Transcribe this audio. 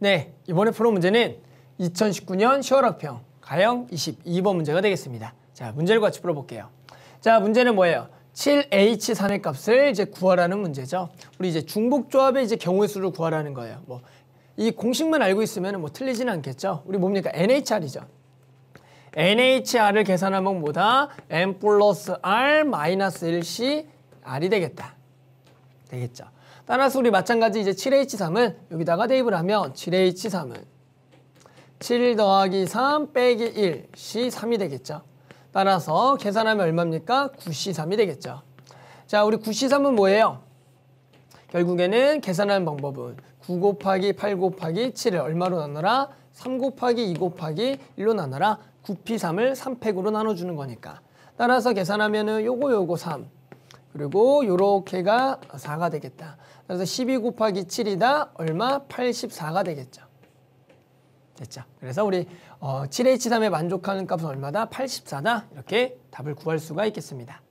네, 이번에 풀어 문제는 2019년 10월 학평 가형 22번 문제가 되겠습니다. 자, 문제를 같이 풀어볼게요. 자, 문제는 뭐예요? 7H 산의 값을 이제 구하라는 문제죠. 우리 이제 중복조합의 이제 경우의 수를 구하라는 거예요. 뭐, 이 공식만 알고 있으면 뭐 틀리진 않겠죠. 우리 뭡니까? NHR이죠. NHR을 계산하면 뭐다? N 플러스 R 마이너스 1C R이 되겠다. 되겠죠. 따라서 우리 마찬가지 이제 7H3은 여기다가 대입을 하면 7H3은 7 더하기 3 빼기 1 C3이 되겠죠. 따라서 계산하면 얼마입니까? 9C3이 되겠죠. 자, 우리 9C3은 뭐예요? 결국에는 계산하는 방법은 9 곱하기 8 곱하기 7을 얼마로 나누라3 곱하기 2 곱하기 1로 나누라 9P3을 3팩으로 나눠주는 거니까. 따라서 계산하면 은 요거 요거 3 그리고 요렇게가 4가 되겠다. 그래서 12 곱하기 7이다. 얼마? 84가 되겠죠. 됐죠. 그래서 우리 어, 7H3에 만족하는 값은 얼마다? 84다. 이렇게 답을 구할 수가 있겠습니다.